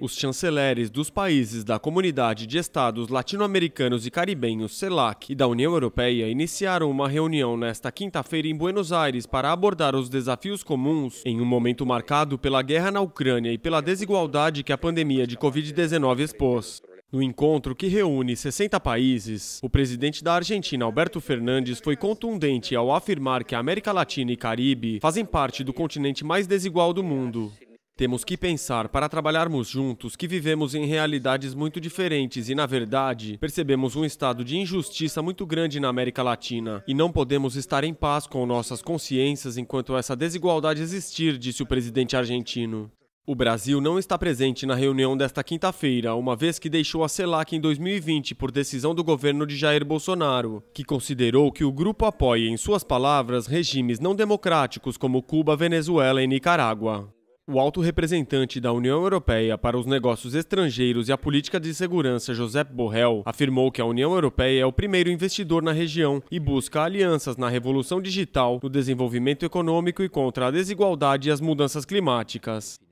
Os chanceleres dos países da Comunidade de Estados Latino-Americanos e Caribenhos, CELAC, e da União Europeia iniciaram uma reunião nesta quinta-feira em Buenos Aires para abordar os desafios comuns em um momento marcado pela guerra na Ucrânia e pela desigualdade que a pandemia de Covid-19 expôs. No encontro, que reúne 60 países, o presidente da Argentina, Alberto Fernandes, foi contundente ao afirmar que a América Latina e Caribe fazem parte do continente mais desigual do mundo. Temos que pensar para trabalharmos juntos que vivemos em realidades muito diferentes e, na verdade, percebemos um estado de injustiça muito grande na América Latina e não podemos estar em paz com nossas consciências enquanto essa desigualdade existir, disse o presidente argentino. O Brasil não está presente na reunião desta quinta-feira, uma vez que deixou a CELAC em 2020 por decisão do governo de Jair Bolsonaro, que considerou que o grupo apoia, em suas palavras, regimes não democráticos como Cuba, Venezuela e Nicarágua. O alto representante da União Europeia para os Negócios Estrangeiros e a Política de Segurança, Josep Borrell, afirmou que a União Europeia é o primeiro investidor na região e busca alianças na revolução digital, no desenvolvimento econômico e contra a desigualdade e as mudanças climáticas.